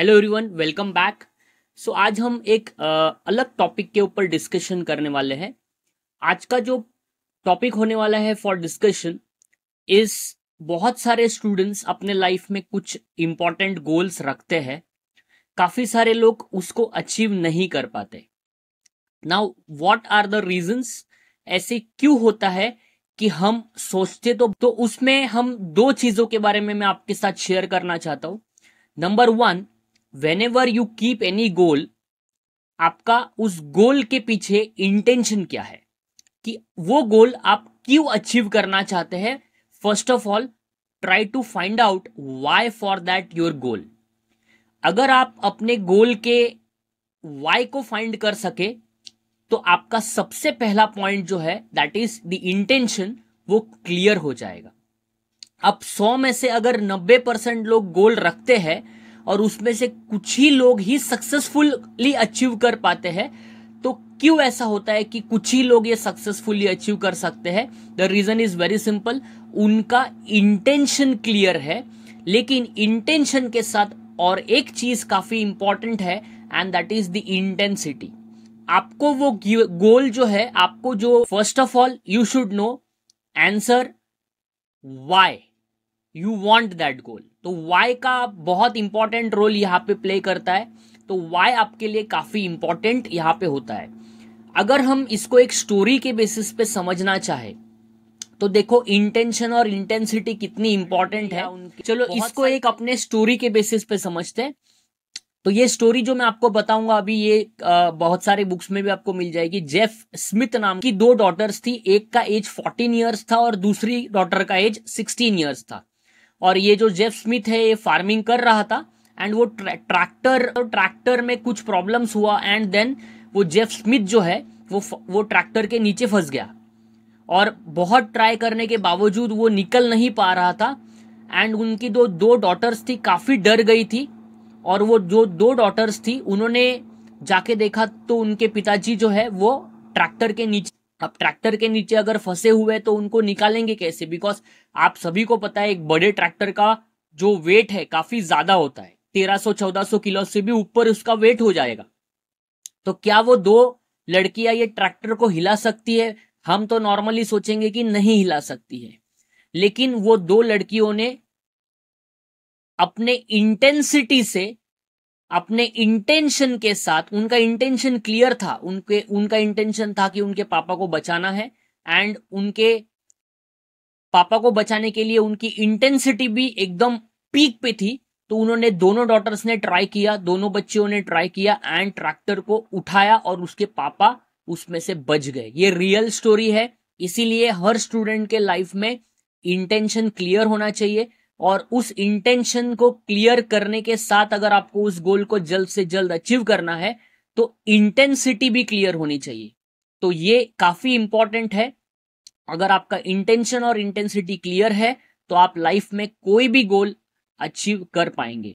hello everyone welcome back so आज हम एक आ, अलग टॉपिक के ऊपर डिस्कशन करने वाले हैं आज का जो टॉपिक होने वाला है फॉर डिस्कशन इस बहुत सारे स्टूडेंट्स अपने लाइफ में कुछ इम्पॉर्टेंट गोल्स रखते हैं काफ़ी सारे लोग उसको अचीव नहीं कर पाते now what are the reasons ऐसे क्यों होता है कि हम सोचते तो तो उसमें हम दो चीज़ों के बारे में मैं आपके साथ शेयर करना चाहता हूँ number one whenever you keep any goal आपका उस गोल के पीछे इंटेंशन क्या है कि वो गोल आप क्यों अचीव करना चाहते हैं first of all try to find out why for that your goal अगर आप अपने गोल के वाई को फाइंड कर सके तो आपका सबसे पहला पॉइंट जो है दैट इज द इंटेंशन वो क्लियर हो जाएगा अब 100 में से अगर 90 परसेंट लोग गोल रखते हैं और उसमें से कुछ ही लोग ही सक्सेसफुली अचीव कर पाते हैं तो क्यों ऐसा होता है कि कुछ ही लोग ये सक्सेसफुली अचीव कर सकते हैं the reason is very simple उनका इंटेंशन क्लियर है लेकिन इंटेंशन के साथ और एक चीज काफी इंपॉर्टेंट है and that is the intensity आपको वो गोल जो है आपको जो first of all you should know answer why you want that goal तो वाई का बहुत इंपॉर्टेंट रोल यहाँ पे प्ले करता है तो वाई आपके लिए काफ़ी इंपॉर्टेंट यहाँ पे होता है अगर हम इसको एक स्टोरी के बेसिस पे समझना चाहे तो देखो इंटेंशन और इंटेंसिटी कितनी इंपॉर्टेंट है चलो इसको एक अपने स्टोरी के बेसिस पे समझते हैं तो ये स्टोरी जो मैं आपको बताऊंगा अभी ये आ, बहुत सारे बुक्स में भी आपको मिल जाएगी जेफ स्मिथ नाम की दो डॉटर्स थी एक का एज 14 इयर्स था और दूसरी डॉटर का एज 16 इयर्स था और ये जो जेफ स्मिथ है ये फार्मिंग कर रहा था एंड वो ट्रैक्टर ट्रैक्टर में कुछ प्रॉब्लम्स हुआ एंड देन वो जेफ स्मिथ जो है वो वो ट्रैक्टर के नीचे फंस गया और बहुत ट्राई करने के बावजूद वो निकल नहीं पा रहा था एंड उनकी जो दो डॉटर्स थी काफ़ी डर गई थी और वो जो दो डॉटर्स थी उन्होंने जाके देखा तो उनके पिताजी जो है वो ट्रैक्टर के नीचे अब ट्रैक्टर के नीचे अगर फंसे हुए तो उनको निकालेंगे कैसे बिकॉज आप सभी को पता है एक बड़े ट्रैक्टर का जो वेट है काफी ज्यादा होता है 1300-1400 किलो से भी ऊपर उसका वेट हो जाएगा तो क्या वो दो लड़कियां ये ट्रैक्टर को हिला सकती है हम तो नॉर्मली सोचेंगे कि नहीं हिला सकती है लेकिन वो दो लड़कियों ने अपने इंटेंसिटी से अपने इंटेंशन के साथ उनका इंटेंशन क्लियर था उनके उनका इंटेंशन था कि उनके पापा को बचाना है एंड उनके पापा को बचाने के लिए उनकी इंटेंसिटी भी एकदम पीक पे थी तो उन्होंने दोनों डॉटर्स ने ट्राई किया दोनों बच्चियों ने ट्राई किया एंड ट्रैक्टर को उठाया और उसके पापा उसमें से बच गए ये रियल स्टोरी है इसीलिए हर स्टूडेंट के लाइफ में इंटेंशन क्लियर होना चाहिए और उस इंटेंशन को क्लियर करने के साथ अगर आपको उस गोल को जल्द से जल्द अचीव करना है तो इंटेंसिटी भी क्लियर होनी चाहिए तो ये काफी इंपॉर्टेंट है अगर आपका इंटेंशन और इंटेंसिटी क्लियर है तो आप लाइफ में कोई भी गोल अचीव कर पाएंगे